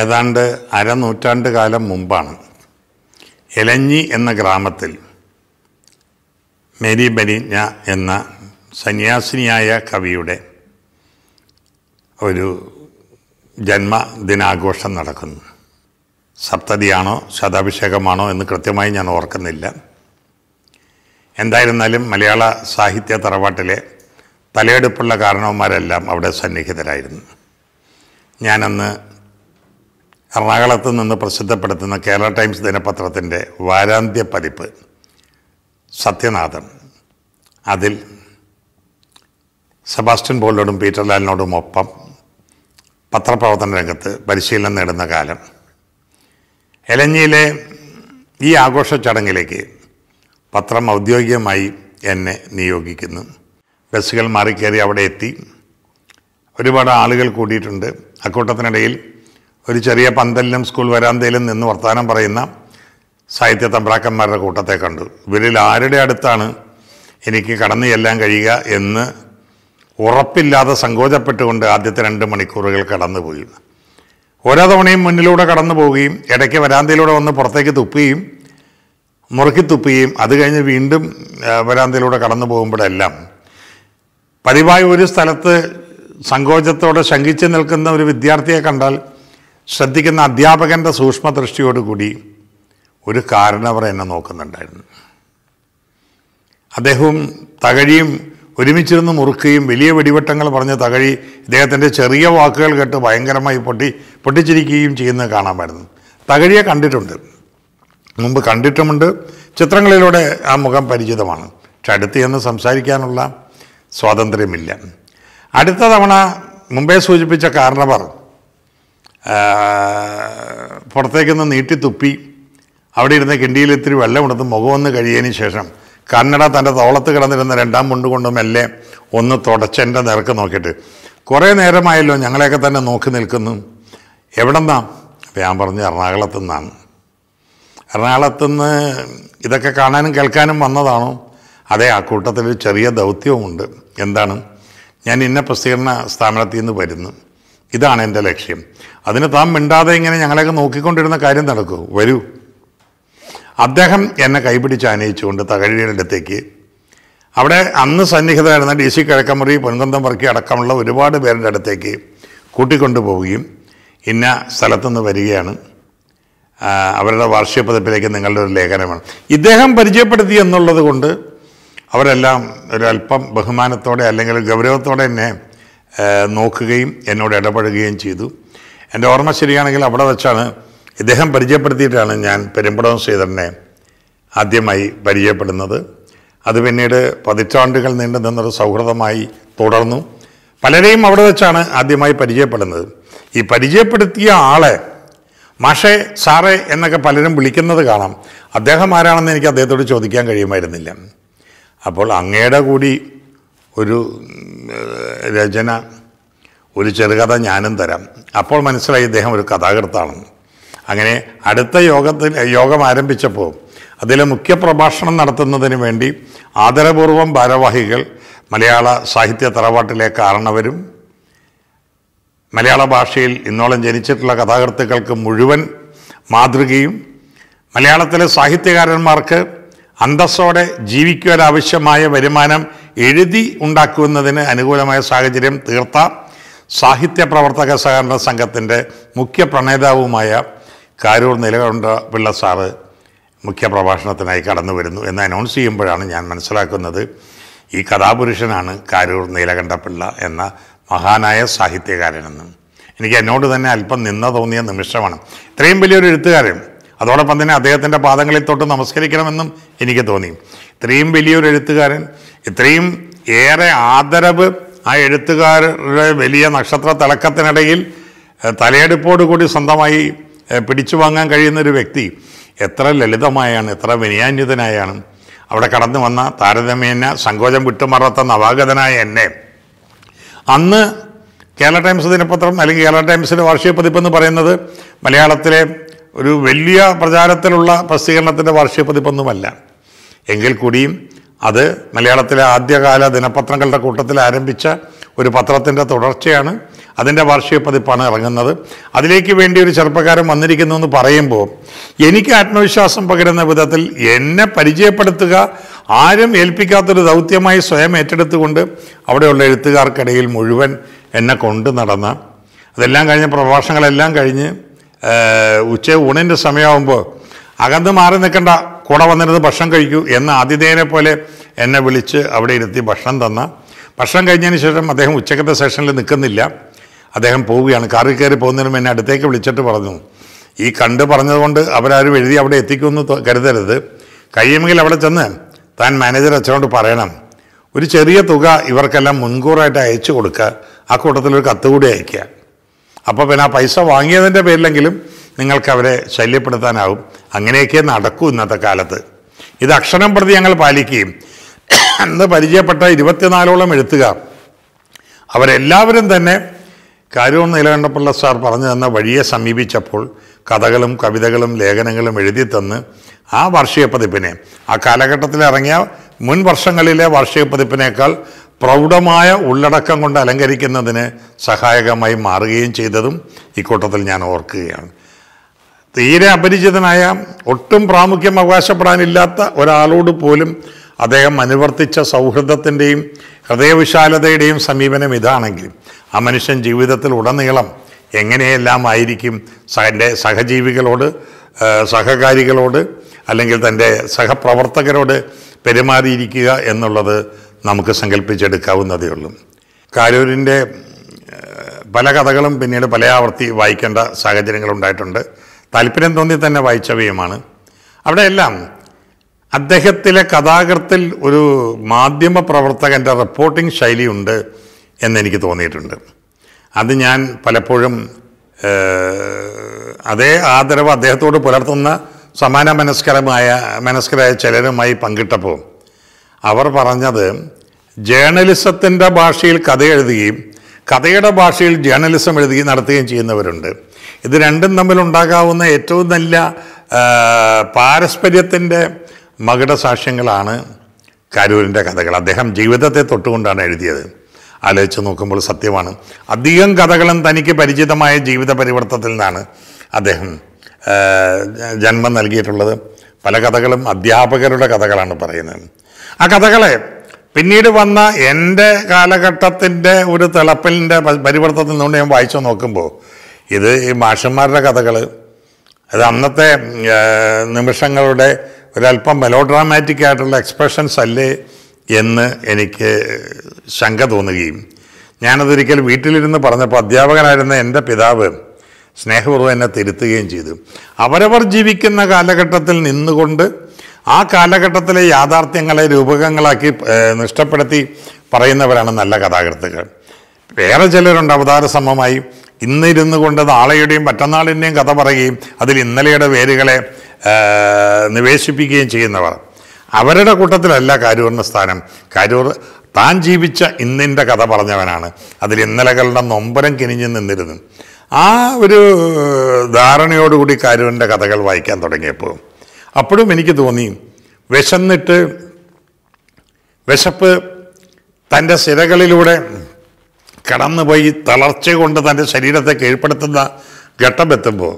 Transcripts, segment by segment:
ഏതാണ്ട് അരനൂറ്റാണ്ട് കാലം മുമ്പാണ് എലഞ്ഞി എന്ന ഗ്രാമത്തിൽ മേരി ബലിജ്ഞ എന്ന സന്യാസിനിയായ കവിയുടെ ഒരു ജന്മദിനാഘോഷം നടക്കുന്നു സപ്തതിയാണോ ശതാഭിഷേകമാണോ എന്ന് കൃത്യമായി ഞാൻ ഓർക്കുന്നില്ല എന്തായിരുന്നാലും മലയാള സാഹിത്യ തറവാട്ടിലെ തലയെടുപ്പുള്ള കാരണവന്മാരെല്ലാം അവിടെ സന്നിഹിതരായിരുന്നു ഞാനന്ന് എറണാകുളത്ത് നിന്ന് പ്രസിദ്ധപ്പെടുത്തുന്ന കേരള ടൈംസ് ദിനപത്രത്തിൻ്റെ വാരാന്ത്യ പതിപ്പ് സത്യനാഥൻ അതിൽ സെബാസ്റ്റ്യൻ പോളിനോടും പീറ്റർ ലാലിനോടും ഒപ്പം പത്രപ്രവർത്തന രംഗത്ത് പരിശീലനം നേടുന്ന കാലം എലഞ്ഞിയിലെ ഈ ആഘോഷ ചടങ്ങിലേക്ക് പത്രം ഔദ്യോഗികമായി എന്നെ നിയോഗിക്കുന്നു ബസ്സുകൾ മാറിക്കയറി അവിടെ എത്തി ഒരുപാട് ആളുകൾ കൂടിയിട്ടുണ്ട് അക്കൂട്ടത്തിനിടയിൽ ഒരു ചെറിയ പന്തലിലും സ്കൂൾ വരാന്തയിലും നിന്ന് വർത്തമാനം പറയുന്ന സാഹിത്യ തമ്പ്രാക്കന്മാരുടെ കൂട്ടത്തെ കണ്ടു ഇവരിൽ ആരുടെ അടുത്താണ് എനിക്ക് കടന്നു ചെല്ലാൻ കഴിയുക എന്ന് ഉറപ്പില്ലാതെ സങ്കോചപ്പെട്ടുകൊണ്ട് ആദ്യത്തെ രണ്ട് മണിക്കൂറുകൾ കടന്നുപോയി ഓരോ തവണയും മുന്നിലൂടെ കടന്നു പോവുകയും ഇടയ്ക്ക് വരാന്തയിലൂടെ വന്ന് പുറത്തേക്ക് തുപ്പുകയും മുറുക്കി തുപ്പുകയും അത് കഴിഞ്ഞ് വീണ്ടും വരാന്തയിലൂടെ കടന്നു പോകുമ്പോഴെല്ലാം പതിവായി ഒരു സ്ഥലത്ത് സങ്കോചത്തോടെ ശങ്കിച്ച് നിൽക്കുന്ന ഒരു വിദ്യാർത്ഥിയെ കണ്ടാൽ ശ്രദ്ധിക്കുന്ന അധ്യാപകൻ്റെ സൂക്ഷ്മദൃഷ്ടിയോടുകൂടി ഒരു കാരണവർ എന്നെ നോക്കുന്നുണ്ടായിരുന്നു അദ്ദേഹവും തകഴിയും ഒരുമിച്ചിരുന്ന് മുറുക്കുകയും വലിയ വെടിവെട്ടങ്ങൾ പറഞ്ഞ തകഴി ഇദ്ദേഹത്തിൻ്റെ ചെറിയ വാക്കുകൾ കേട്ട് ഭയങ്കരമായി പൊട്ടി പൊട്ടിച്ചിരിക്കുകയും ചെയ്യുന്നത് കാണാമായിരുന്നു തകഴിയെ കണ്ടിട്ടുണ്ട് മുമ്പ് കണ്ടിട്ടുമുണ്ട് ചിത്രങ്ങളിലൂടെ ആ മുഖം പരിചിതമാണ് പക്ഷെ അടുത്ത് ചെന്ന് സംസാരിക്കാനുള്ള സ്വാതന്ത്ര്യമില്ല അടുത്ത തവണ മുമ്പേ സൂചിപ്പിച്ച കാരണവർ പുറത്തേക്കൊന്ന് നീട്ടിത്തുപ്പി അവിടെ ഇരുന്ന കിണ്ടിയിൽ ഇത്തിരി വെള്ളമെടുത്ത് മുഖമൊന്ന് കഴിയതിന് ശേഷം കണ്ണട തൻ്റെ തോളത്ത് കിടന്നിരുന്ന രണ്ടാം മുണ്ട് കൊണ്ട് മെല്ലെ ഒന്ന് തുടച്ചെൻ്റെ നിരക്ക് നോക്കിയിട്ട് കുറേ നേരമായല്ലോ ഞങ്ങളെയൊക്കെ തന്നെ നോക്കി നിൽക്കുന്നു എവിടെന്നാ അപ്പം ഞാൻ പറഞ്ഞു എറണാകുളത്തു നിന്നാണ് എറണാകുളത്തു നിന്ന് ഇതൊക്കെ കാണാനും കേൾക്കാനും വന്നതാണോ അതെ ആ കൂട്ടത്തിൽ ചെറിയ ദൗത്യവുമുണ്ട് എന്താണ് ഞാൻ ഇന്ന പ്രസിദ്ധീകരണ സ്ഥാപനത്തിൽ നിന്ന് വരുന്നു ഇതാണ് എൻ്റെ ലക്ഷ്യം അതിന് താൻ മിണ്ടാതെ ഇങ്ങനെ ഞങ്ങളെയൊക്കെ നോക്കിക്കൊണ്ടിരുന്ന കാര്യം നടക്കൂ വരൂ അദ്ദേഹം എന്നെ കൈപിടിച്ച് അനയിച്ചുകൊണ്ട് തകഴിയുടെ അടുത്തേക്ക് അവിടെ അന്ന് സന്നിഹിതമായിരുന്ന ഡി സി കിഴക്കമുറി പൊൻകന്തം വർക്കി അടക്കമുള്ള ഒരുപാട് പേരുടെ അടുത്തേക്ക് കൂട്ടിക്കൊണ്ടു പോവുകയും ഇന്ന സ്ഥലത്തുനിന്ന് വരികയാണ് അവരുടെ വാർഷിക പതിപ്പിലേക്ക് നിങ്ങളുടെ ഒരു ലേഖനമാണ് ഇദ്ദേഹം പരിചയപ്പെടുത്തി എന്നുള്ളത് കൊണ്ട് അവരെല്ലാം ഒരല്പം ബഹുമാനത്തോടെ അല്ലെങ്കിൽ ഗൗരവത്തോടെ എന്നെ നോക്കുകയും എന്നോട് ഇടപഴകുകയും ചെയ്തു എൻ്റെ ഓർമ്മ ശരിയാണെങ്കിൽ അവിടെ വെച്ചാണ് ഇദ്ദേഹം പരിചയപ്പെടുത്തിയിട്ടാണ് ഞാൻ പെരുമ്പടം ശ്രീധരനെ ആദ്യമായി പരിചയപ്പെടുന്നത് അത് പിന്നീട് പതിറ്റാണ്ടുകൾ നീണ്ടു നിന്നൊരു സൗഹൃദമായി തുടർന്നു പലരെയും അവിടെ വെച്ചാണ് ആദ്യമായി പരിചയപ്പെടുന്നത് ഈ പരിചയപ്പെടുത്തിയ ആളെ മാഷെ സാറേ എന്നൊക്കെ പലരും വിളിക്കുന്നത് കാണാം അദ്ദേഹം ആരാണെന്ന് എനിക്ക് അദ്ദേഹത്തോട് ചോദിക്കാൻ കഴിയുമായിരുന്നില്ല അപ്പോൾ അങ്ങയുടെ കൂടി ഒരു രചന ഒരു ചെറുകഥ ഞാനും തരാം അപ്പോൾ മനസ്സിലായി ഇദ്ദേഹം ഒരു കഥാകൃത്താണെന്ന് അങ്ങനെ അടുത്ത യോഗത്തിൽ യോഗം ആരംഭിച്ചപ്പോൾ അതിലെ മുഖ്യ പ്രഭാഷണം നടത്തുന്നതിന് വേണ്ടി ആദരപൂർവം ഭാരവാഹികൾ മലയാള സാഹിത്യ തറവാട്ടിലെ കാരണവരും മലയാള ഭാഷയിൽ ഇന്നോളം ജനിച്ചിട്ടുള്ള കഥാകൃത്തുക്കൾക്ക് മുഴുവൻ മാതൃകയും മലയാളത്തിലെ സാഹിത്യകാരന്മാർക്ക് അന്തസ്സോടെ ജീവിക്കുവാനാവശ്യമായ വരുമാനം എഴുതി ഉണ്ടാക്കുന്നതിന് അനുകൂലമായ സാഹചര്യം തീർത്ത സാഹിത്യ പ്രവർത്തക സഹകരണ സംഘത്തിൻ്റെ മുഖ്യ പ്രണേതാവുമായ കാരൂർ നിലകൊണ്ട പിള്ള സാറ് മുഖ്യ പ്രഭാഷണത്തിനായി കടന്നു വരുന്നു എന്ന് അനൗൺസ് ചെയ്യുമ്പോഴാണ് ഞാൻ മനസ്സിലാക്കുന്നത് ഈ കഥാപുരുഷനാണ് കാരൂർ നീലകണ്ഠപിള്ള എന്ന മഹാനായ സാഹിത്യകാരനെന്ന് എനിക്ക് എന്നോട് തന്നെ അല്പം നിന്ന തോന്നിയ നിമിഷമാണ് ഇത്രയും വലിയൊരു എഴുത്തുകാരൻ അതോടൊപ്പം തന്നെ അദ്ദേഹത്തിൻ്റെ പാദങ്ങളിൽ തൊട്ട് നമസ്കരിക്കണമെന്നും എനിക്ക് തോന്നി ഇത്രയും വലിയൊരു എഴുത്തുകാരൻ ഇത്രയും ഏറെ ആദരവ് ആ എഴുത്തുകാരുടെ വലിയ നക്ഷത്ര തിളക്കത്തിനിടയിൽ തലയെടുപ്പോടുകൂടി സ്വന്തമായി പിടിച്ചു വാങ്ങാൻ കഴിയുന്ന ഒരു വ്യക്തി എത്ര ലളിതമായാണ് എത്ര വിനയാന്യുതനായാണ് അവിടെ കടന്നു വന്ന താരതമ്യേന സങ്കോചം വിട്ടുമറത്ത നവാഗതനായ എന്നെ അന്ന് കേരള ടൈംസ് ദിനപത്രം അല്ലെങ്കിൽ കേരള ടൈംസിൻ്റെ വാർഷിക പതിപ്പെന്ന് പറയുന്നത് മലയാളത്തിലെ ഒരു വലിയ പ്രചാരത്തിലുള്ള പ്രസിദ്ധീകരണത്തിൻ്റെ വാർഷിക പതിപ്പൊന്നുമല്ല എങ്കിൽ കൂടിയും അത് മലയാളത്തിലെ ആദ്യകാല ദിനപത്രങ്ങളുടെ കൂട്ടത്തിൽ ആരംഭിച്ച ഒരു പത്രത്തിൻ്റെ തുടർച്ചയാണ് അതിൻ്റെ വാർഷിക പതിപ്പാണ് ഇറങ്ങുന്നത് അതിലേക്ക് വേണ്ടി ഒരു ചെറുപ്പക്കാരൻ വന്നിരിക്കുന്നു എന്ന് പറയുമ്പോൾ എനിക്ക് ആത്മവിശ്വാസം പകരുന്ന വിധത്തിൽ എന്നെ പരിചയപ്പെടുത്തുക ആരും ഏൽപ്പിക്കാത്തൊരു ദൗത്യമായി സ്വയം ഏറ്റെടുത്തുകൊണ്ട് അവിടെയുള്ള എഴുത്തുകാർക്കിടയിൽ മുഴുവൻ എന്നെ കൊണ്ടു നടന്ന അതെല്ലാം കഴിഞ്ഞ പ്രഭാഷണങ്ങളെല്ലാം കഴിഞ്ഞ് ഉച്ച ഊണിൻ്റെ സമയമാകുമ്പോൾ അകന്ന് മാറി നിൽക്കേണ്ട കൂടെ വന്നിരുന്ന് ഭക്ഷണം കഴിക്കൂ എന്ന് ആതിഥേയനെ പോലെ എന്നെ വിളിച്ച് അവിടെ ഇരുത്തി ഭക്ഷണം തന്ന ഭക്ഷണം കഴിഞ്ഞതിന് ശേഷം അദ്ദേഹം ഉച്ചക്കത്തെ സെഷനിൽ നിൽക്കുന്നില്ല അദ്ദേഹം പോവുകയാണ് കാറിൽ കയറി പോകുന്നതിനും എന്നെ അടുത്തേക്ക് വിളിച്ചിട്ട് പറഞ്ഞു ഈ കണ്ട് പറഞ്ഞതുകൊണ്ട് അവരാരും എഴുതി അവിടെ എത്തിക്കുമെന്ന് കരുതരുത് കഴിയുമെങ്കിൽ അവിടെ ചെന്ന് താൻ മാനേജർ അച്ഛനോട് പറയണം ഒരു ചെറിയ തുക ഇവർക്കെല്ലാം മുൻകൂറായിട്ട് അയച്ചു കൊടുക്കുക ആ കൂട്ടത്തിലൊരു ഒരു കൂടി അയക്കുക അപ്പോൾ പിന്നെ ആ പൈസ വാങ്ങിയതിൻ്റെ പേരിലെങ്കിലും നിങ്ങൾക്ക് അവരെ ശല്യപ്പെടുത്താനാവും അങ്ങനെയൊക്കെ നടക്കൂ ഇന്നത്തെ കാലത്ത് ഇത് അക്ഷരം പ്രതി ഞങ്ങൾ പാലിക്കുകയും അന്ന് പരിചയപ്പെട്ട ഇരുപത്തിനാലോളം എഴുത്തുകാർ അവരെല്ലാവരും തന്നെ കാര്യവും നിലകണ്ടപ്പുള്ള സാർ പറഞ്ഞു തന്ന വഴിയെ സമീപിച്ചപ്പോൾ കഥകളും കവിതകളും ലേഖനങ്ങളും എഴുതി തന്ന് ആ വാർഷിക പതിപ്പിനെ ആ കാലഘട്ടത്തിൽ ഇറങ്ങിയ മുൻ വർഷങ്ങളിലെ വാർഷിക പതിപ്പിനേക്കാൾ പ്രൗഢമായ ഉള്ളടക്കം കൊണ്ട് അലങ്കരിക്കുന്നതിന് സഹായകമായി മാറുകയും ചെയ്തതും ഇക്കൂട്ടത്തിൽ ഞാൻ ഓർക്കുകയാണ് തീരെ അപരിചിതനായ ഒട്ടും പ്രാമുഖ്യം അവകാശപ്പെടാനില്ലാത്ത ഒരാളോട് പോലും അദ്ദേഹം അനുവർത്തിച്ച സൗഹൃദത്തിൻ്റെയും ഹൃദയവിശാലതയുടെയും സമീപനം ഇതാണെങ്കിലും ആ മനുഷ്യൻ ജീവിതത്തിൽ ഉടനീളം എങ്ങനെയെല്ലാം ആയിരിക്കും തൻ്റെ സഹജീവികളോട് സഹകാരികളോട് അല്ലെങ്കിൽ തൻ്റെ സഹപ്രവർത്തകരോട് പെരുമാറിയിരിക്കുക എന്നുള്ളത് നമുക്ക് സങ്കല്പിച്ചെടുക്കാവുന്നതേ ഉള്ളൂ കാരൂരിൻ്റെ പല കഥകളും പിന്നീട് പല ആവർത്തി വായിക്കേണ്ട സാഹചര്യങ്ങളുണ്ടായിട്ടുണ്ട് താല്പര്യം തോന്നി തന്നെ വായിച്ചവയുമാണ് അവിടെയെല്ലാം അദ്ദേഹത്തിലെ കഥാകൃത്തിൽ ഒരു മാധ്യമ പ്രവർത്തകൻ്റെ റിപ്പോർട്ടിംഗ് ശൈലിയുണ്ട് എന്നെനിക്ക് തോന്നിയിട്ടുണ്ട് അത് ഞാൻ പലപ്പോഴും അതേ ആദരവ് അദ്ദേഹത്തോട് പുലർത്തുന്ന സമാന മനസ്കരമായ മനസ്കരായ ചിലരുമായി പങ്കിട്ടപ്പോൾ അവർ പറഞ്ഞത് ജേർണലിസത്തിൻ്റെ ഭാഷയിൽ കഥ എഴുതുകയും കഥയുടെ ഭാഷയിൽ ജേർണലിസം എഴുതുകയും നടത്തുകയും ചെയ്യുന്നവരുണ്ട് ഇത് രണ്ടും തമ്മിലുണ്ടാകാവുന്ന ഏറ്റവും നല്ല പാരസ്പര്യത്തിൻ്റെ മകുടസാക്ഷ്യങ്ങളാണ് കരൂരിൻ്റെ കഥകൾ അദ്ദേഹം ജീവിതത്തെ തൊട്ടുകൊണ്ടാണ് എഴുതിയത് ആലോചിച്ച് നോക്കുമ്പോൾ സത്യമാണ് അധികം കഥകളും തനിക്ക് പരിചിതമായ ജീവിത പരിവർത്തനത്തിൽ നിന്നാണ് അദ്ദേഹം ജന്മം നൽകിയിട്ടുള്ളത് പല കഥകളും അധ്യാപകരുടെ കഥകളാണ് പറയുന്നത് ആ കഥകളെ പിന്നീട് വന്ന എൻ്റെ കാലഘട്ടത്തിൻ്റെ ഒരു തിളപ്പലിൻ്റെ പരിവർത്തനത്തിൽ നിന്നുകൊണ്ട് ഞാൻ വായിച്ചു നോക്കുമ്പോൾ ഇത് ഈ മാഷന്മാരുടെ കഥകൾ അത് അന്നത്തെ നിമിഷങ്ങളുടെ ഒരല്പം മെലോഡ്രാമാറ്റിക് ആയിട്ടുള്ള എക്സ്പ്രഷൻസ് അല്ലേ എന്ന് എനിക്ക് ശങ്ക തോന്നുകയും ഞാനതൊരിക്കൽ വീട്ടിലിരുന്ന് പറഞ്ഞപ്പോൾ അധ്യാപകനായിരുന്ന എൻ്റെ പിതാവ് സ്നേഹപൂർവ്വം എന്നെ തിരുത്തുകയും ചെയ്തു അവരവർ ജീവിക്കുന്ന കാലഘട്ടത്തിൽ നിന്നുകൊണ്ട് ആ കാലഘട്ടത്തിലെ യാഥാർത്ഥ്യങ്ങളെ രൂപകങ്ങളാക്കി നിഷ്ടപ്പെടുത്തി പറയുന്നവരാണ് നല്ല കഥാകൃത്തുക്കൾ വേറെ ചിലരുണ്ട് അവതാര സമമായി ഇന്നിരുന്നു കൊണ്ട് നാളെയുടെയും മറ്റന്നാളിൻ്റെയും കഥ പറയുകയും അതിൽ ഇന്നലെയുടെ വേരുകളെ നിവേശിപ്പിക്കുകയും ചെയ്യുന്നവർ അവരുടെ കൂട്ടത്തിലല്ല കാരൂറിൻ്റെ സ്ഥാനം കാരൂർ താൻ ജീവിച്ച ഇന്നിൻ്റെ കഥ പറഞ്ഞവനാണ് അതിൽ ഇന്നലകളുടെ നൊമ്പരം കിനിഞ്ഞു നിന്നിരുന്നു ആ ഒരു ധാരണയോടുകൂടി കാരൂരിൻ്റെ കഥകൾ വായിക്കാൻ തുടങ്ങിയപ്പോൾ അപ്പോഴും എനിക്ക് തോന്നി വിശന്നിട്ട് വിശപ്പ് തൻ്റെ സിരകളിലൂടെ കടന്നുപോയി തളർച്ച കൊണ്ട് തൻ്റെ ശരീരത്തെ കീഴ്പ്പെടുത്തുന്ന ഘട്ടമെത്തുമ്പോൾ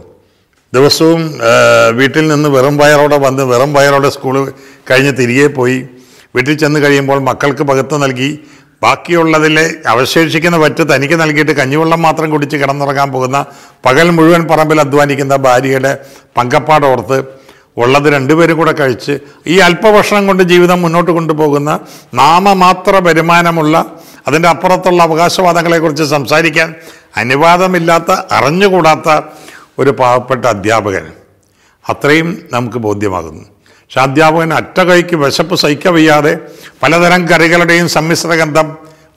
ദിവസവും വീട്ടിൽ നിന്ന് വെറും വയറോടെ വന്ന് വെറും വയറോടെ സ്കൂൾ കഴിഞ്ഞ് തിരികെ പോയി വീട്ടിൽ ചെന്ന് കഴിയുമ്പോൾ മക്കൾക്ക് പകത്ത് നൽകി ബാക്കിയുള്ളതിൽ അവശേഷിക്കുന്ന വറ്റ് തനിക്ക് നൽകിയിട്ട് കഞ്ഞിവെള്ളം മാത്രം കുടിച്ച് കിടന്നുറങ്ങാൻ പോകുന്ന പകൽ മുഴുവൻ പറമ്പിൽ അധ്വാനിക്കുന്ന ഭാര്യയുടെ പങ്കപ്പാടോർത്ത് ഉള്ളത് രണ്ടുപേരും കൂടെ കഴിച്ച് ഈ അല്പഭക്ഷണം കൊണ്ട് ജീവിതം മുന്നോട്ട് കൊണ്ടുപോകുന്ന നാമമാത്ര വരുമാനമുള്ള അതിൻ്റെ അപ്പുറത്തുള്ള അവകാശവാദങ്ങളെക്കുറിച്ച് സംസാരിക്കാൻ അനുവാദമില്ലാത്ത അറിഞ്ഞുകൂടാത്ത ഒരു പാവപ്പെട്ട അധ്യാപകൻ അത്രയും നമുക്ക് ബോധ്യമാകുന്നു പക്ഷെ അധ്യാപകൻ അറ്റകൈക്ക് വിശപ്പ് സഹിക്കവയ്യാതെ പലതരം കറികളുടെയും സമ്മിശ്ര ഗന്ധം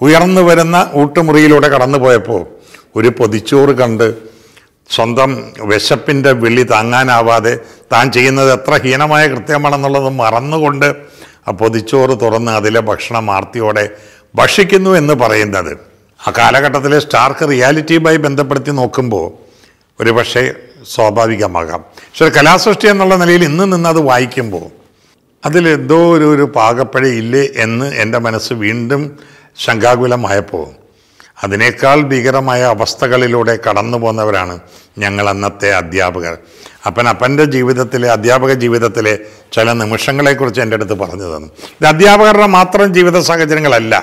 ഉയർന്നു വരുന്ന ഊട്ടുമുറിയിലൂടെ കടന്നുപോയപ്പോൾ ഒരു പൊതിച്ചോറ് കണ്ട് സ്വന്തം വിശപ്പിൻ്റെ വിളി താങ്ങാനാവാതെ താൻ ചെയ്യുന്നത് എത്ര ഹീനമായ കൃത്യമാണെന്നുള്ളത് മറന്നുകൊണ്ട് ആ പൊതിച്ചോറ് തുറന്ന് അതിലെ ഭക്ഷണം ആർത്തിയോടെ ഭക്ഷിക്കുന്നു എന്ന് പറയുന്നത് ആ കാലഘട്ടത്തിലെ സ്റ്റാർക്ക് റിയാലിറ്റിയുമായി ബന്ധപ്പെടുത്തി നോക്കുമ്പോൾ ഒരു പക്ഷേ സ്വാഭാവികമാകാം പക്ഷെ കലാസൃഷ്ടി എന്നുള്ള നിലയിൽ ഇന്ന് നിന്ന് അത് വായിക്കുമ്പോൾ അതിലെന്തോ ഒരു ഒരു പാകപ്പഴയില്ലേ എന്ന് എൻ്റെ മനസ്സ് വീണ്ടും ശങ്കാകുലമായപ്പോൾ അതിനേക്കാൾ ഭീകരമായ അവസ്ഥകളിലൂടെ കടന്നു പോകുന്നവരാണ് ഞങ്ങൾ അന്നത്തെ അധ്യാപകർ അപ്പൻ അപ്പൻ്റെ ജീവിതത്തിലെ അധ്യാപക ജീവിതത്തിലെ ചില നിമിഷങ്ങളെക്കുറിച്ച് എൻ്റെ അടുത്ത് പറഞ്ഞു തന്നു ഇത് അധ്യാപകരുടെ മാത്രം ജീവിത സാഹചര്യങ്ങളല്ല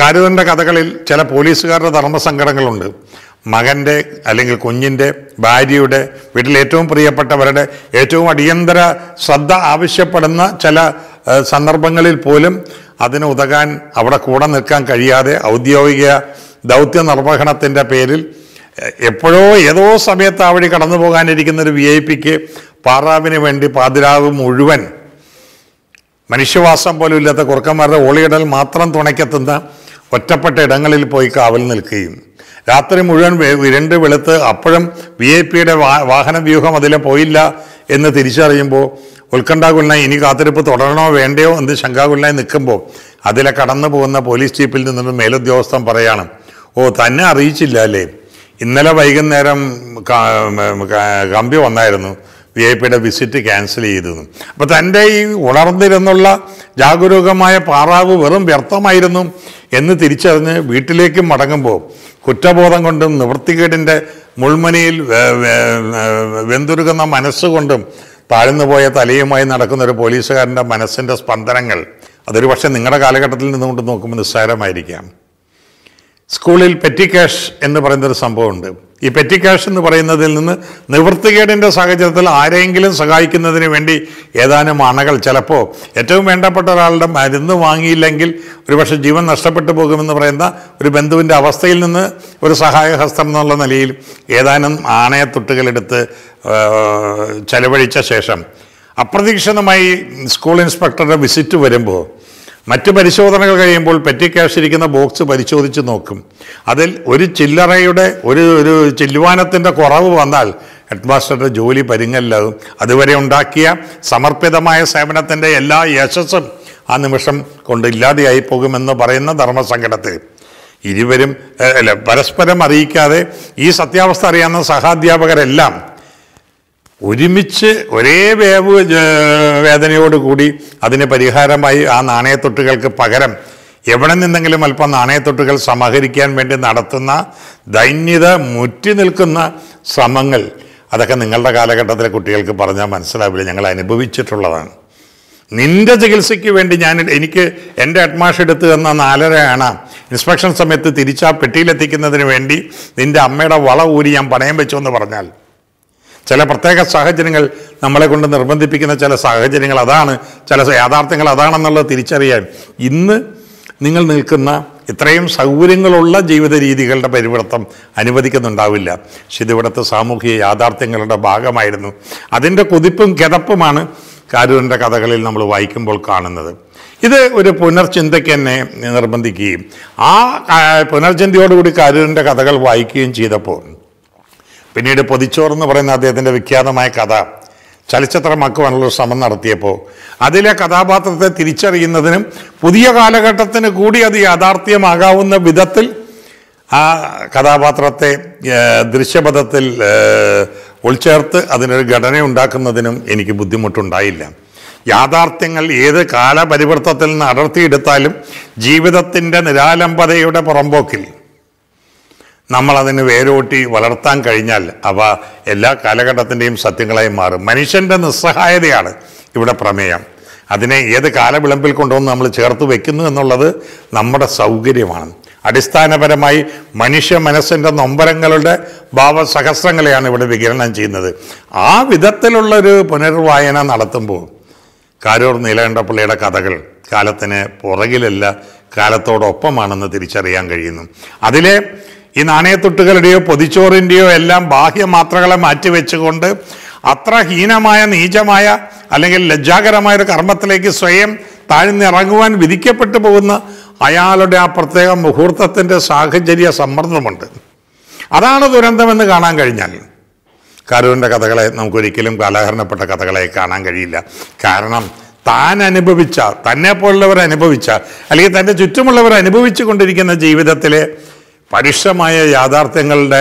കാരുതൻ്റെ കഥകളിൽ ചില പോലീസുകാരുടെ ധർമ്മസങ്കടങ്ങളുണ്ട് മകൻ്റെ അല്ലെങ്കിൽ കുഞ്ഞിൻ്റെ ഭാര്യയുടെ വീട്ടിൽ ഏറ്റവും പ്രിയപ്പെട്ടവരുടെ ഏറ്റവും അടിയന്തര ശ്രദ്ധ ആവശ്യപ്പെടുന്ന ചില സന്ദർഭങ്ങളിൽ പോലും അതിന് ഉതകാൻ അവിടെ കൂടെ നിൽക്കാൻ കഴിയാതെ ഔദ്യോഗിക ദൗത്യ നിർവഹണത്തിൻ്റെ പേരിൽ എപ്പോഴോ ഏതോ സമയത്ത് ആ വഴി കടന്നു പോകാനിരിക്കുന്ന ഒരു വി ഐ പിക്ക് പാറാവിന് വേണ്ടി പാതിരാവ് മുഴുവൻ മനുഷ്യവാസം പോലും ഇല്ലാത്ത കുറുക്കന്മാരുടെ ഓളിയിടൽ മാത്രം തുണയ്ക്കെത്തുന്ന ഒറ്റപ്പെട്ട ഇടങ്ങളിൽ പോയി കാവൽ നിൽക്കുകയും രാത്രി മുഴുവൻ വിരണ്ട് വെളുത്ത് അപ്പോഴും വി ഐ പിയുടെ വാഹന വ്യൂഹം അതിലെ പോയില്ല എന്ന് തിരിച്ചറിയുമ്പോൾ ഉത്കണ്ഠാകുലനായി ഇനി കാത്തിരിപ്പ് തുടരണോ വേണ്ടയോ എന്ന് ശങ്കാകുലനായി നിൽക്കുമ്പോൾ അതിലെ കടന്നു പോകുന്ന പോലീസ് ജീപ്പിൽ നിന്നും മേലുദ്യോഗസ്ഥൻ പറയാണ് ഓ തന്നെ അറിയിച്ചില്ല അല്ലേ ഇന്നലെ വൈകുന്നേരം കമ്പി വന്നായിരുന്നു വി ഐ പിയുടെ വിസിറ്റ് ക്യാൻസൽ ചെയ്തതെന്നും അപ്പോൾ തൻ്റെ ഈ ഉണർന്നിരുന്നുള്ള ജാഗരൂകമായ പാറാവ് വെറും വ്യർത്ഥമായിരുന്നു എന്ന് തിരിച്ചറിഞ്ഞ് വീട്ടിലേക്ക് മടങ്ങുമ്പോൾ കുറ്റബോധം കൊണ്ടും നിവൃത്തികേടിൻ്റെ മുൾമനയിൽ വെന്തുരുകുന്ന മനസ്സുകൊണ്ടും താഴ്ന്നു പോയ തലയുമായി നടക്കുന്ന ഒരു പോലീസുകാരൻ്റെ മനസ്സിൻ്റെ സ്പന്ദനങ്ങൾ അതൊരു പക്ഷേ നിങ്ങളുടെ കാലഘട്ടത്തിൽ നിന്നുകൊണ്ട് നോക്കുമ്പോൾ നിസ്സാരമായിരിക്കാം സ്കൂളിൽ പെറ്റി ക്യാഷ് എന്ന് പറയുന്നൊരു സംഭവമുണ്ട് ഈ പെറ്റി ക്യാഷ് എന്ന് പറയുന്നതിൽ നിന്ന് നിവൃത്തികേടിൻ്റെ സാഹചര്യത്തിൽ ആരെങ്കിലും സഹായിക്കുന്നതിന് വേണ്ടി ഏതാനും അണകൾ ചിലപ്പോൾ ഏറ്റവും വേണ്ടപ്പെട്ട ഒരാളുടെ മരുന്ന് വാങ്ങിയില്ലെങ്കിൽ ഒരുപക്ഷെ ജീവൻ നഷ്ടപ്പെട്ടു പോകുമെന്ന് പറയുന്ന ഒരു ബന്ധുവിൻ്റെ അവസ്ഥയിൽ നിന്ന് ഒരു സഹായഹസ്തം എന്നുള്ള നിലയിൽ ഏതാനും ആണയത്തൊട്ടുകളെടുത്ത് ചെലവഴിച്ച ശേഷം അപ്രതീക്ഷിതമായി സ്കൂൾ ഇൻസ്പെക്ടറുടെ വിസിറ്റ് വരുമ്പോൾ മറ്റ് പരിശോധനകൾ കഴിയുമ്പോൾ പെറ്റിക്കാശിരിക്കുന്ന ബോക്സ് പരിശോധിച്ച് നോക്കും അതിൽ ഒരു ചില്ലറയുടെ ഒരു ഒരു ചില്ലുവാനത്തിൻ്റെ കുറവ് വന്നാൽ ഹെഡ്മാസ്റ്ററുടെ ജോലി പരുങ്ങല്ലാകും അതുവരെ ഉണ്ടാക്കിയ സമർപ്പിതമായ സേവനത്തിൻ്റെ എല്ലാ യശസ്സും ആ നിമിഷം കൊണ്ട് ഇല്ലാതെയായി പോകുമെന്ന് പറയുന്ന ധർമ്മസങ്കടത്തിൽ ഇരുവരും അല്ല പരസ്പരം അറിയിക്കാതെ ഈ സത്യാവസ്ഥ അറിയാവുന്ന സഹാധ്യാപകരെല്ലാം ഒരുമിച്ച് ഒരേ വേവ് കൂടി അതിന് പരിഹാരമായി ആ നാണയത്തൊട്ടുകൾക്ക് പകരം എവിടെ നിന്നെങ്കിലും അല്പം നാണയത്തൊട്ടുകൾ സമാഹരിക്കാൻ വേണ്ടി നടത്തുന്ന ദൈന്യത മുറ്റി നിൽക്കുന്ന ശ്രമങ്ങൾ അതൊക്കെ നിങ്ങളുടെ കാലഘട്ടത്തിലെ കുട്ടികൾക്ക് പറഞ്ഞാൽ മനസ്സിലാവില്ല ഞങ്ങൾ അനുഭവിച്ചിട്ടുള്ളതാണ് നിന്റെ ചികിത്സയ്ക്ക് വേണ്ടി ഞാൻ എനിക്ക് എൻ്റെ അഡ്മാഷ് എടുത്ത് തന്ന നാലരയാണ് ഇൻസ്പെക്ഷൻ സമയത്ത് തിരിച്ചാ പെട്ടിയിലെത്തിക്കുന്നതിന് വേണ്ടി നിൻ്റെ അമ്മയുടെ വള ഊരി ഞാൻ പണയം വെച്ചു എന്ന് പറഞ്ഞാൽ ചില പ്രത്യേക സാഹചര്യങ്ങൾ നമ്മളെ കൊണ്ട് നിർബന്ധിപ്പിക്കുന്ന ചില സാഹചര്യങ്ങൾ അതാണ് ചില യാഥാർത്ഥ്യങ്ങൾ അതാണെന്നുള്ളത് തിരിച്ചറിയാൻ ഇന്ന് നിങ്ങൾ നിൽക്കുന്ന ഇത്രയും സൗകര്യങ്ങളുള്ള ജീവിത രീതികളുടെ പരിവർത്തനം അനുവദിക്കുന്നുണ്ടാവില്ല പക്ഷെ ഇതിവിടുത്തെ സാമൂഹിക യാഥാർത്ഥ്യങ്ങളുടെ ഭാഗമായിരുന്നു അതിൻ്റെ കുതിപ്പും കിതപ്പുമാണ് കാരൂരിൻ്റെ കഥകളിൽ നമ്മൾ വായിക്കുമ്പോൾ കാണുന്നത് ഇത് ഒരു പുനർചിന്തയ്ക്ക് തന്നെ നിർബന്ധിക്കുകയും ആ പുനർചിന്തയോടുകൂടി കാരൂരിൻ്റെ കഥകൾ വായിക്കുകയും ചെയ്തപ്പോൾ പിന്നീട് പൊതിച്ചോറെന്ന് പറയുന്ന അദ്ദേഹത്തിൻ്റെ വിഖ്യാതമായ കഥ ചലച്ചിത്രമാക്കുവാനുള്ള ശ്രമം നടത്തിയപ്പോൾ അതിലെ കഥാപാത്രത്തെ തിരിച്ചറിയുന്നതിനും പുതിയ കാലഘട്ടത്തിന് കൂടി അത് യാഥാർത്ഥ്യമാകാവുന്ന വിധത്തിൽ ആ കഥാപാത്രത്തെ ദൃശ്യപഥത്തിൽ ഉൾച്ചേർത്ത് അതിനൊരു ഘടന ഉണ്ടാക്കുന്നതിനും എനിക്ക് ബുദ്ധിമുട്ടുണ്ടായില്ല യാഥാർത്ഥ്യങ്ങൾ ഏത് കാലപരിവർത്തത്തിൽ നിന്ന് അടർത്തിയെടുത്താലും ജീവിതത്തിൻ്റെ നിരാലംബതയുടെ പുറമ്പോക്കിൽ നമ്മളതിന് വേരോട്ടി വളർത്താൻ കഴിഞ്ഞാൽ അവ എല്ലാ കാലഘട്ടത്തിൻ്റെയും സത്യങ്ങളായി മാറും മനുഷ്യൻ്റെ നിസ്സഹായതയാണ് ഇവിടെ പ്രമേയം അതിനെ ഏത് കാലവിളമ്പിൽ കൊണ്ടുവന്ന് നമ്മൾ ചേർത്ത് വെക്കുന്നു എന്നുള്ളത് നമ്മുടെ സൗകര്യമാണ് അടിസ്ഥാനപരമായി മനുഷ്യ മനസ്സിൻ്റെ നൊമ്പരങ്ങളുടെ ഭാവസഹസ്രങ്ങളെയാണ് ഇവിടെ വികിരണം ചെയ്യുന്നത് ആ വിധത്തിലുള്ളൊരു പുനർവായന നടത്തുമ്പോൾ കാരൂർ നീലകണ്ഠപ്പിള്ളിയുടെ കഥകൾ കാലത്തിന് പുറകിലല്ല കാലത്തോടൊപ്പമാണെന്ന് തിരിച്ചറിയാൻ കഴിയുന്നു അതിലെ ഈ നാണയത്തൊട്ടുകളുടെയോ പൊതിച്ചോറിൻ്റെയോ എല്ലാം ബാഹ്യമാത്രകളെ മാറ്റിവെച്ചുകൊണ്ട് അത്ര ഹീനമായ നീചമായ അല്ലെങ്കിൽ ലജ്ജാകരമായ ഒരു കർമ്മത്തിലേക്ക് സ്വയം താഴ്ന്നിറങ്ങുവാൻ വിധിക്കപ്പെട്ടു പോകുന്ന അയാളുടെ ആ പ്രത്യേക മുഹൂർത്തത്തിൻ്റെ സാഹചര്യ സമ്മർദ്ദമുണ്ട് അതാണ് ദുരന്തമെന്ന് കാണാൻ കഴിഞ്ഞാൽ കരുവിൻ്റെ കഥകളെ നമുക്കൊരിക്കലും കാലഹരണപ്പെട്ട കഥകളെ കാണാൻ കഴിയില്ല കാരണം താൻ അനുഭവിച്ച തന്നെ പോലുള്ളവർ അനുഭവിച്ച അല്ലെങ്കിൽ തൻ്റെ ചുറ്റുമുള്ളവർ അനുഭവിച്ചു കൊണ്ടിരിക്കുന്ന ജീവിതത്തിലെ പരുഷമായ യാഥാർത്ഥ്യങ്ങളുടെ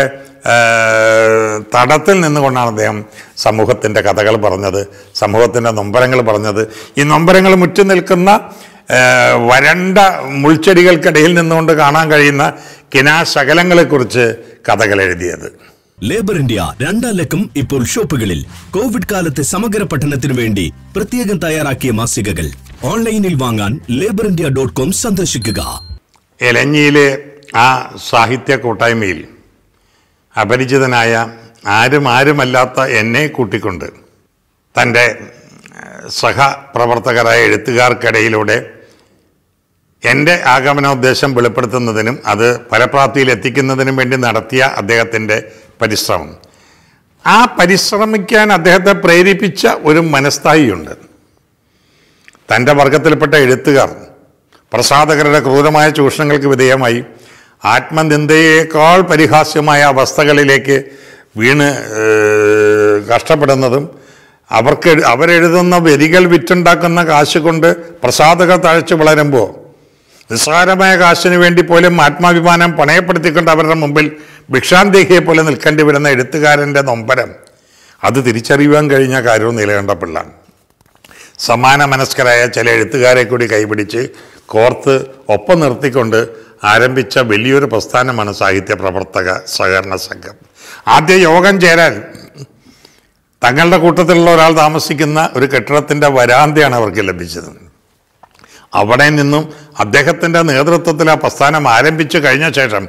തടത്തിൽ നിന്നുകൊണ്ടാണ് അദ്ദേഹം സമൂഹത്തിൻ്റെ കഥകൾ പറഞ്ഞത് സമൂഹത്തിൻ്റെ നൊമ്പരങ്ങൾ പറഞ്ഞത് ഈ നൊമ്പരങ്ങൾ മുറ്റി നിൽക്കുന്ന വരണ്ട മുൾച്ചെടികൾക്കിടയിൽ നിന്നുകൊണ്ട് കാണാൻ കഴിയുന്ന കിനാശകലങ്ങളെക്കുറിച്ച് കഥകൾ എഴുതിയത് ലേബർ ഇന്ത്യ രണ്ടാം ലക്കം ഇപ്പോൾ ഷോപ്പുകളിൽ കോവിഡ് കാലത്തെ സമഗ്ര പഠനത്തിനു വേണ്ടി പ്രത്യേകം തയ്യാറാക്കിയ മാസികകൾ ഓൺലൈനിൽ വാങ്ങാൻ ലേബർ ഇന്ത്യ ഡോട്ട് കോം സന്ദർശിക്കുക എലഞ്ഞിയിലെ ആ സാഹിത്യ കൂട്ടായ്മയിൽ അപരിചിതനായ ആരും ആരുമല്ലാത്ത എന്നെ കൂട്ടിക്കൊണ്ട് തൻ്റെ സഹപ്രവർത്തകരായ എഴുത്തുകാർക്കിടയിലൂടെ എൻ്റെ ആഗമനോദ്ദേശം വെളിപ്പെടുത്തുന്നതിനും അത് ഫലപ്രാപ്തിയിൽ എത്തിക്കുന്നതിനും വേണ്ടി നടത്തിയ അദ്ദേഹത്തിൻ്റെ പരിശ്രമം ആ പരിശ്രമിക്കാൻ അദ്ദേഹത്തെ പ്രേരിപ്പിച്ച ഒരു മനസ്ഥായിയുണ്ട് തൻ്റെ വർഗത്തിൽപ്പെട്ട എഴുത്തുകാർ പ്രസാധകരുടെ ക്രൂരമായ ചൂഷണങ്ങൾക്ക് വിധേയമായി ആത്മനിന്ദയേക്കാൾ പരിഹാസ്യമായ അവസ്ഥകളിലേക്ക് വീണ് കഷ്ടപ്പെടുന്നതും അവർക്ക് അവരെഴുതുന്ന വരികൾ വിറ്റുണ്ടാക്കുന്ന കാശ് കൊണ്ട് പ്രസാദക തഴച്ച് വളരുമ്പോൾ നിസ്സാരമായ കാശിന് വേണ്ടി പോലും ആത്മാഭിമാനം പണയപ്പെടുത്തിക്കൊണ്ട് അവരുടെ മുമ്പിൽ ഭിക്ഷാന്തേഹിയെ പോലെ നിൽക്കേണ്ടി വരുന്ന എഴുത്തുകാരൻ്റെ നൊമ്പരം അത് തിരിച്ചറിയുവാൻ കഴിഞ്ഞ കാര്യവും നിലകണ്ട പിള്ള സമാന മനസ്കരായ ചില എഴുത്തുകാരെ കൂടി കൈപിടിച്ച് കോർത്ത് ഒപ്പം നിർത്തിക്കൊണ്ട് ആരംഭിച്ച വലിയൊരു പ്രസ്ഥാനമാണ് സാഹിത്യ പ്രവർത്തക സഹകരണ സംഘം ആദ്യ യോഗം ചേരാൻ തങ്ങളുടെ കൂട്ടത്തിലുള്ള ഒരാൾ താമസിക്കുന്ന ഒരു കെട്ടിടത്തിൻ്റെ വരാന്തയാണ് അവർക്ക് ലഭിച്ചത് അവിടെ നിന്നും അദ്ദേഹത്തിൻ്റെ നേതൃത്വത്തിൽ ആ പ്രസ്ഥാനം ആരംഭിച്ചു കഴിഞ്ഞ ശേഷം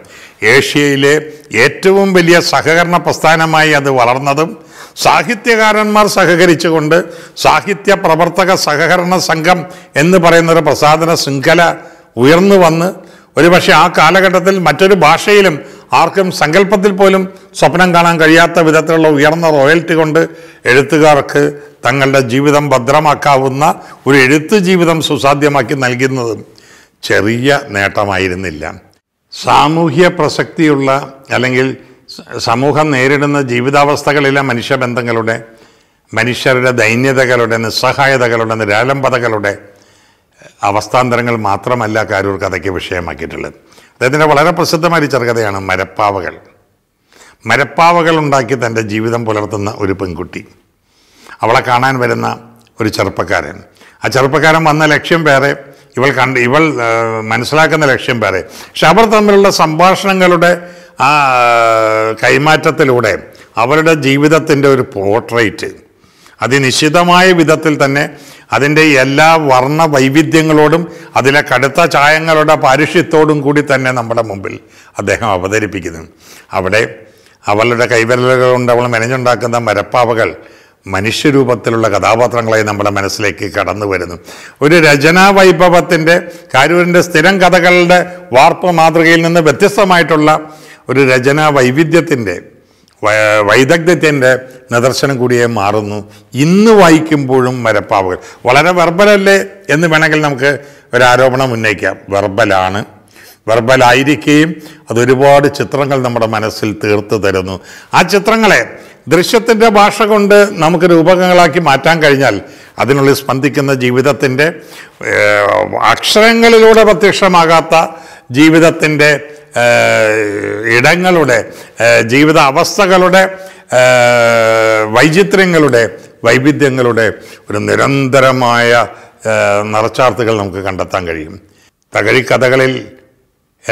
ഏഷ്യയിലെ ഏറ്റവും വലിയ സഹകരണ പ്രസ്ഥാനമായി അത് വളർന്നതും സാഹിത്യകാരന്മാർ സഹകരിച്ചുകൊണ്ട് സാഹിത്യ പ്രവർത്തക സഹകരണ സംഘം എന്ന് പറയുന്നൊരു പ്രസാദന ശൃംഖല ഉയർന്നു വന്ന് ഒരുപക്ഷെ ആ കാലഘട്ടത്തിൽ മറ്റൊരു ഭാഷയിലും ആർക്കും സങ്കല്പത്തിൽ പോലും സ്വപ്നം കാണാൻ കഴിയാത്ത വിധത്തിലുള്ള ഉയർന്ന റോയൽറ്റി കൊണ്ട് എഴുത്തുകാർക്ക് തങ്ങളുടെ ജീവിതം ഭദ്രമാക്കാവുന്ന ഒരു എഴുത്ത് ജീവിതം സുസാധ്യമാക്കി നൽകുന്നതും ചെറിയ നേട്ടമായിരുന്നില്ല സാമൂഹ്യ പ്രസക്തിയുള്ള അല്ലെങ്കിൽ സമൂഹം നേരിടുന്ന ജീവിതാവസ്ഥകളിലെ മനുഷ്യബന്ധങ്ങളുടെ മനുഷ്യരുടെ ദൈന്യതകളുടെ നിസ്സഹായതകളുടെ നിരാലംബതകളുടെ അവസ്ഥാന്തരങ്ങൾ മാത്രമല്ല കാരൂർ കഥയ്ക്ക് വിഷയമാക്കിയിട്ടുള്ളത് അദ്ദേഹത്തിൻ്റെ വളരെ പ്രസിദ്ധമായ ഒരു ചെറുകഥയാണ് മരപ്പാവകൾ മരപ്പാവകൾ ഉണ്ടാക്കി തൻ്റെ ജീവിതം പുലർത്തുന്ന ഒരു പെൺകുട്ടി അവളെ കാണാൻ വരുന്ന ഒരു ചെറുപ്പക്കാരൻ ആ ചെറുപ്പക്കാരൻ വന്ന ലക്ഷ്യം വേറെ ഇവൾ കണ്ട് ഇവൾ മനസ്സിലാക്കുന്ന ലക്ഷ്യം വേറെ പക്ഷെ അവർ തമ്മിലുള്ള സംഭാഷണങ്ങളുടെ ആ കൈമാറ്റത്തിലൂടെ അവരുടെ ജീവിതത്തിൻ്റെ ഒരു പോർട്രേറ്റ് അതിനിശ്ചിതമായ വിധത്തിൽ തന്നെ അതിൻ്റെ എല്ലാ വർണ്ണ വൈവിധ്യങ്ങളോടും അതിലെ കടുത്ത ചായങ്ങളുടെ പാരുഷ്യത്തോടും കൂടി തന്നെ നമ്മുടെ മുമ്പിൽ അദ്ദേഹം അവതരിപ്പിക്കുന്നു അവിടെ അവളുടെ കൈവിരലുകൾ കൊണ്ട് അവൾ മെനഞ്ഞുണ്ടാക്കുന്ന മരപ്പാവകൾ മനുഷ്യരൂപത്തിലുള്ള കഥാപാത്രങ്ങളായി നമ്മുടെ മനസ്സിലേക്ക് കടന്നു വരുന്നു ഒരു രചനാ വൈഭവത്തിൻ്റെ കാരൂരിൻ്റെ സ്ഥിരം കഥകളുടെ വാർപ്പ് മാതൃകയിൽ നിന്ന് വ്യത്യസ്തമായിട്ടുള്ള ഒരു രചനാ വൈവിധ്യത്തിൻ്റെ വൈദഗ്ധ്യത്തിൻ്റെ നിദർശനം കൂടിയേ മാറുന്നു ഇന്ന് വായിക്കുമ്പോഴും മരപ്പാവുകൾ വളരെ വെർബലല്ലേ എന്ന് വേണമെങ്കിൽ നമുക്ക് ഒരു ആരോപണം ഉന്നയിക്കാം വെർബലാണ് വെർബലായിരിക്കുകയും അതൊരുപാട് ചിത്രങ്ങൾ നമ്മുടെ മനസ്സിൽ തീർത്തു തരുന്നു ആ ചിത്രങ്ങളെ ദൃശ്യത്തിൻ്റെ ഭാഷ കൊണ്ട് നമുക്ക് രൂപകങ്ങളാക്കി മാറ്റാൻ കഴിഞ്ഞാൽ അതിനുള്ളിൽ സ്പന്ദിക്കുന്ന ജീവിതത്തിൻ്റെ അക്ഷരങ്ങളിലൂടെ പ്രത്യക്ഷമാകാത്ത ജീവിതത്തിൻ്റെ ഇടങ്ങളുടെ ജീവിത അവസ്ഥകളുടെ വൈചിത്ര്യങ്ങളുടെ വൈവിധ്യങ്ങളുടെ ഒരു നിരന്തരമായ നിറച്ചാർത്തുകൾ നമുക്ക് കണ്ടെത്താൻ കഴിയും തകഴി കഥകളിൽ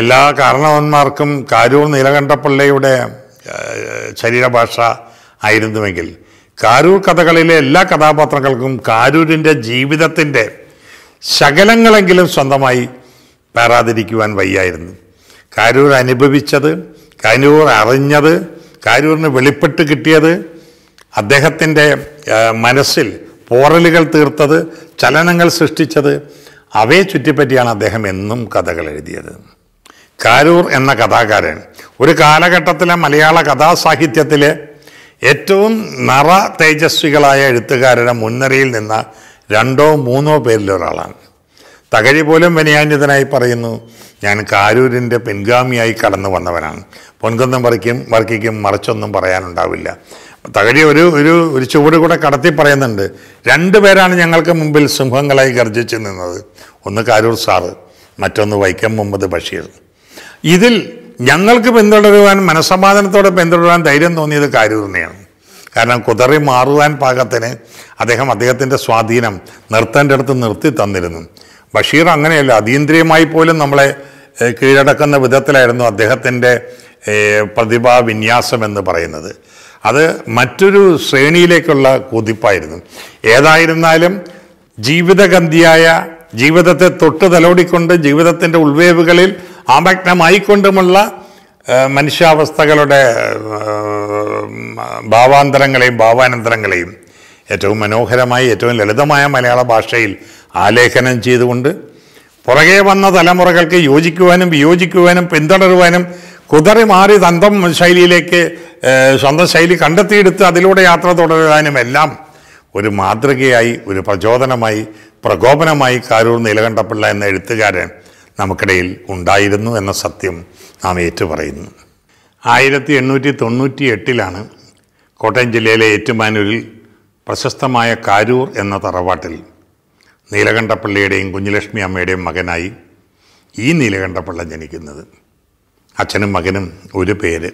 എല്ലാ കാരണവന്മാർക്കും കാരൂർ നീലകണ്ഠപിള്ളയുടെ ശരീരഭാഷ ആയിരുന്നുവെങ്കിൽ കാരൂർ കഥകളിലെ എല്ലാ കഥാപാത്രങ്ങൾക്കും കാരൂരിൻ്റെ ജീവിതത്തിൻ്റെ ശകലങ്ങളെങ്കിലും സ്വന്തമായി പേരാതിരിക്കുവാൻ വയ്യായിരുന്നു കാരൂർ അനുഭവിച്ചത് കാരൂർ അറിഞ്ഞത് കാരൂറിന് വെളിപ്പെട്ട് കിട്ടിയത് അദ്ദേഹത്തിൻ്റെ മനസ്സിൽ പോറലുകൾ തീർത്തത് ചലനങ്ങൾ സൃഷ്ടിച്ചത് അവയെ ചുറ്റിപ്പറ്റിയാണ് അദ്ദേഹം എന്നും കഥകൾ എഴുതിയത് കാരൂർ എന്ന കഥാകാരൻ ഒരു കാലഘട്ടത്തിലെ മലയാള കഥാസാഹിത്യത്തിലെ ഏറ്റവും നിറ തേജസ്വികളായ എഴുത്തുകാരുടെ മുൻനിരയിൽ നിന്ന രണ്ടോ മൂന്നോ പേരിലൊരാളാണ് തകഴി പോലും വിനയാന്യതനായി പറയുന്നു ഞാൻ കാരൂരിൻ്റെ പിൻഗാമിയായി കടന്നു വന്നവനാണ് പൊൻകുന്നം പറിക്കും വർക്കിക്കും മറിച്ചൊന്നും പറയാനുണ്ടാവില്ല തകഴി ഒരു ഒരു ഒരു ചുവട് കൂടെ കടത്തി പറയുന്നുണ്ട് രണ്ടു പേരാണ് ഞങ്ങൾക്ക് മുമ്പിൽ സിംഹങ്ങളായി ഗർജിച്ച് നിന്നത് ഒന്ന് കാരൂർ സാറ് മറ്റൊന്ന് വൈക്കം മുഹമ്മദ് ബഷീർ ഇതിൽ ഞങ്ങൾക്ക് പിന്തുടരുവാൻ മനസമാധാനത്തോടെ പിന്തുടരാൻ ധൈര്യം തോന്നിയത് കാരൂറിനെയാണ് കാരണം കുതറി മാറുവാൻ പാകത്തിന് അദ്ദേഹം അദ്ദേഹത്തിൻ്റെ സ്വാധീനം നിർത്തേണ്ട അടുത്ത് നിർത്തി തന്നിരുന്നു ബഷീർ അങ്ങനെയല്ല അതീന്ദ്രിയമായി പോലും നമ്മളെ കീഴടക്കുന്ന വിധത്തിലായിരുന്നു അദ്ദേഹത്തിൻ്റെ വിന്യാസം എന്ന് പറയുന്നത് അത് മറ്റൊരു ശ്രേണിയിലേക്കുള്ള കുതിപ്പായിരുന്നു ഏതായിരുന്നാലും ജീവിതഗന്ധിയായ ജീവിതത്തെ തൊട്ട് തലോടിക്കൊണ്ട് ജീവിതത്തിൻ്റെ ഉൾവേവുകളിൽ ആമഗ്നമായിക്കൊണ്ടുമുള്ള മനുഷ്യാവസ്ഥകളുടെ ഭാവാന്തരങ്ങളെയും ഭാവാനന്തരങ്ങളെയും ഏറ്റവും മനോഹരമായി ഏറ്റവും ലളിതമായ മലയാള ഭാഷയിൽ ആലേഖനം ചെയ്തുകൊണ്ട് പുറകെ വന്ന തലമുറകൾക്ക് യോജിക്കുവാനും വിയോജിക്കുവാനും പിന്തുടരുവാനും കുതറി മാറി തന്തം ശൈലിയിലേക്ക് സ്വന്തം ശൈലി കണ്ടെത്തിയെടുത്ത് അതിലൂടെ യാത്ര തുടരുവാനും എല്ലാം ഒരു മാതൃകയായി ഒരു പ്രചോദനമായി പ്രകോപനമായി കാരൂർ നീലകണ്ഠപിള്ള എന്ന എഴുത്തുകാരൻ നമുക്കിടയിൽ ഉണ്ടായിരുന്നു എന്ന സത്യം നാം ഏറ്റുപറയുന്നു ആയിരത്തി എണ്ണൂറ്റി തൊണ്ണൂറ്റി എട്ടിലാണ് കോട്ടയം ജില്ലയിലെ ഏറ്റുമാനൂരിൽ പ്രശസ്തമായ കാരൂർ എന്ന തറവാട്ടിൽ നീലകണ്ഠപ്പള്ളിയുടെയും കുഞ്ഞുലക്ഷ്മി അമ്മയുടെയും മകനായി ഈ നീലകണ്ഠപ്പിള്ള ജനിക്കുന്നത് അച്ഛനും മകനും ഒരു പേര്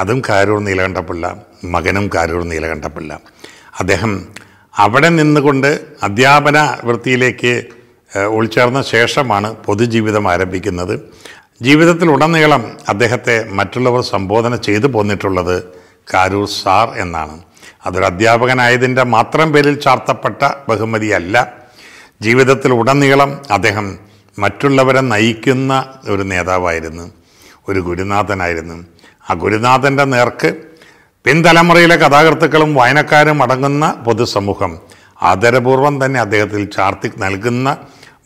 അതും കാരൂർ നീലകണ്ഠപിള്ള മകനും കാരൂർ നീലകണ്ഠപിള്ള അദ്ദേഹം അവിടെ നിന്നുകൊണ്ട് അധ്യാപന വൃത്തിയിലേക്ക് ഉൾച്ചേർന്ന ശേഷമാണ് പൊതുജീവിതം ആരംഭിക്കുന്നത് ജീവിതത്തിൽ ഉടനീളം അദ്ദേഹത്തെ മറ്റുള്ളവർ സംബോധന ചെയ്തു പോന്നിട്ടുള്ളത് കാരൂർ സാർ എന്നാണ് അതൊരു അധ്യാപകനായതിൻ്റെ മാത്രം പേരിൽ ചാർത്തപ്പെട്ട ബഹുമതിയല്ല ജീവിതത്തിൽ ഉടനീളം അദ്ദേഹം മറ്റുള്ളവരെ നയിക്കുന്ന ഒരു നേതാവായിരുന്നു ഒരു ഗുരുനാഥനായിരുന്നു ആ ഗുരുനാഥൻ്റെ നേർക്ക് പിൻതലമുറയിലെ കഥാകൃത്തുക്കളും വായനക്കാരും അടങ്ങുന്ന പൊതുസമൂഹം ആദരപൂർവ്വം തന്നെ അദ്ദേഹത്തിൽ ചാർത്തി നൽകുന്ന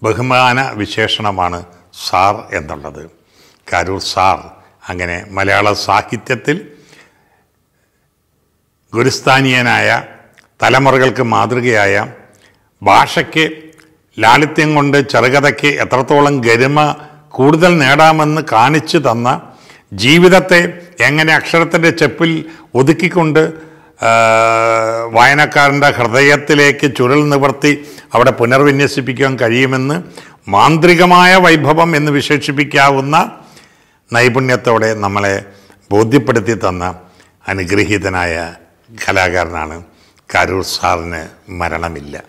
ബഹുമാന വിശേഷണമാണ് സാർ എന്നുള്ളത് കരൂർ സാർ അങ്ങനെ മലയാള സാഹിത്യത്തിൽ ഗുരുസ്ഥാനീയനായ തലമുറകൾക്ക് മാതൃകയായ ഭാഷയ്ക്ക് ലാളിത്യം കൊണ്ട് ചെറുകഥയ്ക്ക് എത്രത്തോളം ഗരിമ കൂടുതൽ നേടാമെന്ന് കാണിച്ചു തന്ന ജീവിതത്തെ എങ്ങനെ അക്ഷരത്തിൻ്റെ ചെപ്പിൽ ഒതുക്കിക്കൊണ്ട് വായനക്കാരൻ്റെ ഹൃദയത്തിലേക്ക് ചുരുൾ നിവർത്തി അവിടെ പുനർവിന്യസിപ്പിക്കാൻ കഴിയുമെന്ന് മാന്ത്രികമായ വൈഭവം എന്ന് വിശേഷിപ്പിക്കാവുന്ന നൈപുണ്യത്തോടെ നമ്മളെ ബോധ്യപ്പെടുത്തി തന്ന അനുഗ്രഹീതനായ കലാകാരനാണ് കരൂർ സാറിന് മരണമില്ല